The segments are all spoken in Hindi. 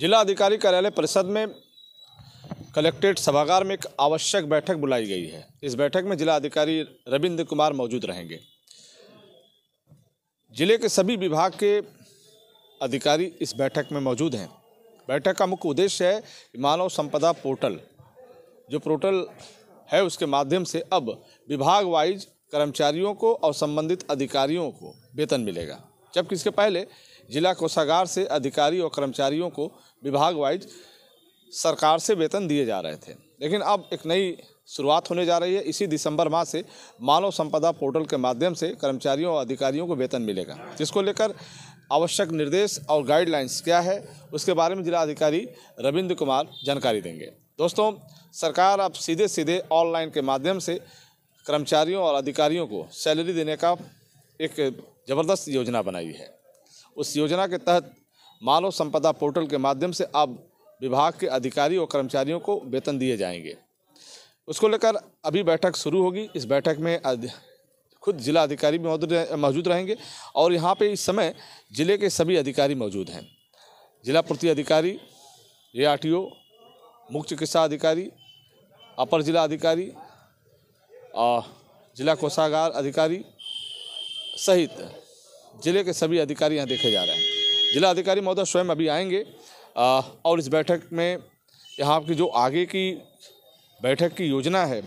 जिला अधिकारी कार्यालय परिषद में कलेक्ट्रेट सभागार में एक आवश्यक बैठक बुलाई गई है इस बैठक में जिला अधिकारी रविंद्र कुमार मौजूद रहेंगे जिले के सभी विभाग के अधिकारी इस बैठक में मौजूद हैं बैठक का मुख्य उद्देश्य है मानव संपदा पोर्टल जो पोर्टल है उसके माध्यम से अब विभाग वाइज कर्मचारियों को और संबंधित अधिकारियों को वेतन मिलेगा जबकि इसके पहले जिला कोषागार से अधिकारी और कर्मचारियों को विभाग वाइज सरकार से वेतन दिए जा रहे थे लेकिन अब एक नई शुरुआत होने जा रही है इसी दिसंबर माह से मानव संपदा पोर्टल के माध्यम से कर्मचारियों और अधिकारियों को वेतन मिलेगा जिसको लेकर आवश्यक निर्देश और गाइडलाइंस क्या है उसके बारे में जिला अधिकारी रविंद्र कुमार जानकारी देंगे दोस्तों सरकार अब सीधे सीधे ऑनलाइन के माध्यम से कर्मचारियों और अधिकारियों को सैलरी देने का एक ज़बरदस्त योजना बनाई है उस योजना के तहत मानव संपदा पोर्टल के माध्यम से अब विभाग के अधिकारी और कर्मचारियों को वेतन दिए जाएंगे उसको लेकर अभी बैठक शुरू होगी इस बैठक में खुद जिला अधिकारी भी मौजूद रहेंगे और यहाँ पे इस समय ज़िले के सभी अधिकारी मौजूद हैं जिला पूर्ति अधिकारी ए आर मुख्य चिकित्सा अधिकारी अपर जिला अधिकारी और जिला कोषागार अधिकारी सहित जिले के सभी अधिकारी यहाँ देखे जा रहे हैं जिला अधिकारी महोदय स्वयं अभी आएंगे और इस बैठक में यहाँ की जो आगे की बैठक की योजना है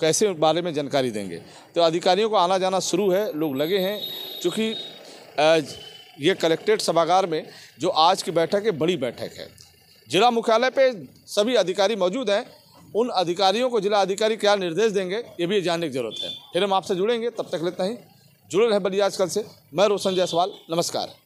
कैसे बारे में जानकारी देंगे तो अधिकारियों को आना जाना शुरू है लोग लगे हैं चूँकि ये कलेक्ट्रेट सभागार में जो आज की बैठक है बड़ी बैठक है जिला मुख्यालय पे सभी अधिकारी मौजूद हैं उन अधिकारियों को जिला अधिकारी क्या निर्देश देंगे ये भी जानने की जरूरत है फिर हम आपसे जुड़ेंगे तब तक लेते हैं जुड़े रहे बलियाज कल से मैं रोशन जायसवाल नमस्कार